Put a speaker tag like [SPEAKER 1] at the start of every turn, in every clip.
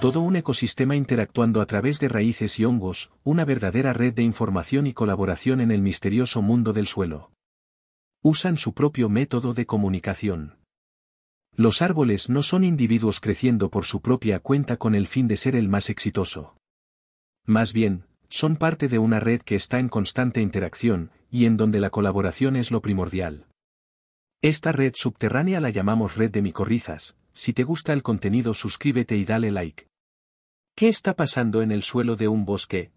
[SPEAKER 1] Todo un ecosistema interactuando a través de raíces y hongos, una verdadera red de información y colaboración en el misterioso mundo del suelo. Usan su propio método de comunicación. Los árboles no son individuos creciendo por su propia cuenta con el fin de ser el más exitoso. Más bien, son parte de una red que está en constante interacción, y en donde la colaboración es lo primordial. Esta red subterránea la llamamos red de micorrizas, si te gusta el contenido suscríbete y dale like. ¿Qué está pasando en el suelo de un bosque?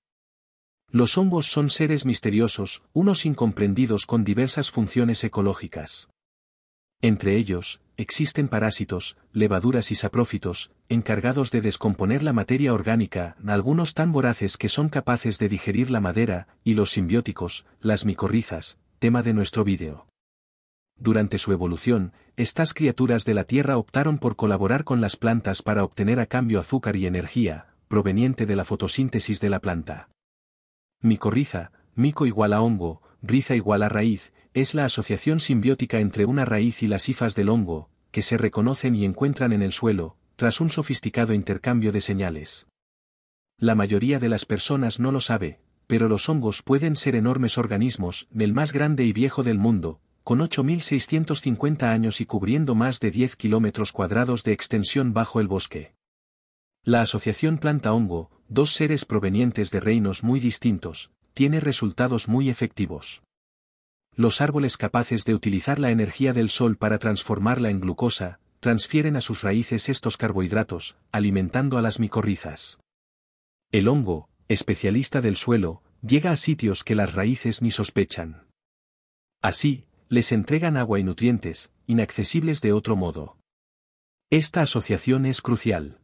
[SPEAKER 1] Los hongos son seres misteriosos, unos incomprendidos con diversas funciones ecológicas. Entre ellos, existen parásitos, levaduras y saprófitos, encargados de descomponer la materia orgánica, algunos tan voraces que son capaces de digerir la madera, y los simbióticos, las micorrizas, tema de nuestro vídeo. Durante su evolución, estas criaturas de la Tierra optaron por colaborar con las plantas para obtener a cambio azúcar y energía, proveniente de la fotosíntesis de la planta. Micorriza, mico igual a hongo, riza igual a raíz, es la asociación simbiótica entre una raíz y las hifas del hongo, que se reconocen y encuentran en el suelo, tras un sofisticado intercambio de señales. La mayoría de las personas no lo sabe, pero los hongos pueden ser enormes organismos, el más grande y viejo del mundo, con 8.650 años y cubriendo más de 10 kilómetros cuadrados de extensión bajo el bosque. La asociación planta-hongo, dos seres provenientes de reinos muy distintos, tiene resultados muy efectivos. Los árboles capaces de utilizar la energía del sol para transformarla en glucosa, transfieren a sus raíces estos carbohidratos, alimentando a las micorrizas. El hongo, especialista del suelo, llega a sitios que las raíces ni sospechan. Así, les entregan agua y nutrientes, inaccesibles de otro modo. Esta asociación es crucial.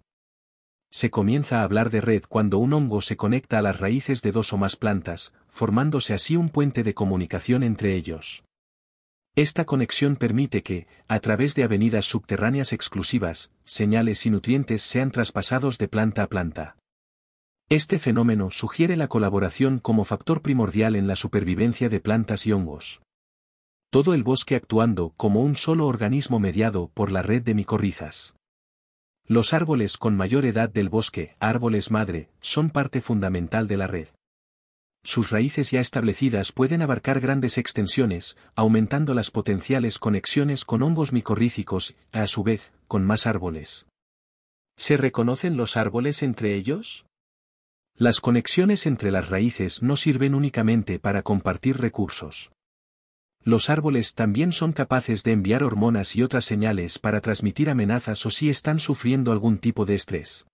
[SPEAKER 1] Se comienza a hablar de red cuando un hongo se conecta a las raíces de dos o más plantas, formándose así un puente de comunicación entre ellos. Esta conexión permite que, a través de avenidas subterráneas exclusivas, señales y nutrientes sean traspasados de planta a planta. Este fenómeno sugiere la colaboración como factor primordial en la supervivencia de plantas y hongos. Todo el bosque actuando como un solo organismo mediado por la red de micorrizas. Los árboles con mayor edad del bosque, árboles madre, son parte fundamental de la red. Sus raíces ya establecidas pueden abarcar grandes extensiones, aumentando las potenciales conexiones con hongos micorríficos, a su vez, con más árboles. ¿Se reconocen los árboles entre ellos? Las conexiones entre las raíces no sirven únicamente para compartir recursos. Los árboles también son capaces de enviar hormonas y otras señales para transmitir amenazas o si están sufriendo algún tipo de estrés.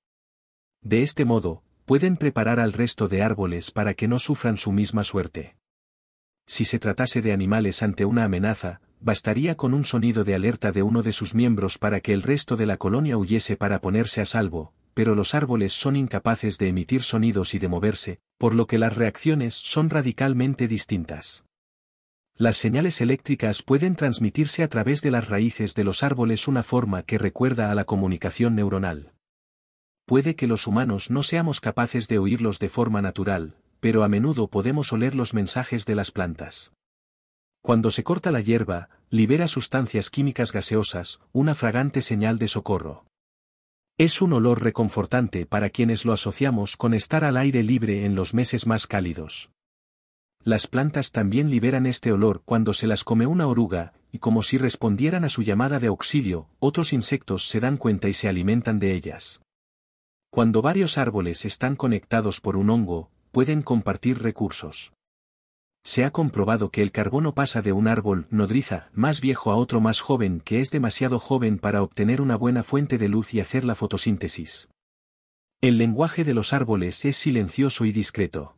[SPEAKER 1] De este modo, pueden preparar al resto de árboles para que no sufran su misma suerte. Si se tratase de animales ante una amenaza, bastaría con un sonido de alerta de uno de sus miembros para que el resto de la colonia huyese para ponerse a salvo, pero los árboles son incapaces de emitir sonidos y de moverse, por lo que las reacciones son radicalmente distintas. Las señales eléctricas pueden transmitirse a través de las raíces de los árboles una forma que recuerda a la comunicación neuronal. Puede que los humanos no seamos capaces de oírlos de forma natural, pero a menudo podemos oler los mensajes de las plantas. Cuando se corta la hierba, libera sustancias químicas gaseosas, una fragante señal de socorro. Es un olor reconfortante para quienes lo asociamos con estar al aire libre en los meses más cálidos. Las plantas también liberan este olor cuando se las come una oruga, y como si respondieran a su llamada de auxilio, otros insectos se dan cuenta y se alimentan de ellas. Cuando varios árboles están conectados por un hongo, pueden compartir recursos. Se ha comprobado que el carbono pasa de un árbol nodriza más viejo a otro más joven que es demasiado joven para obtener una buena fuente de luz y hacer la fotosíntesis. El lenguaje de los árboles es silencioso y discreto.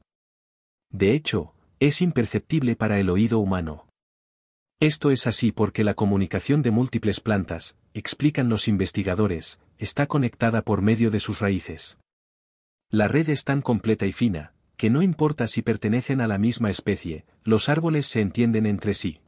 [SPEAKER 1] De hecho, es imperceptible para el oído humano. Esto es así porque la comunicación de múltiples plantas, explican los investigadores, está conectada por medio de sus raíces. La red es tan completa y fina, que no importa si pertenecen a la misma especie, los árboles se entienden entre sí.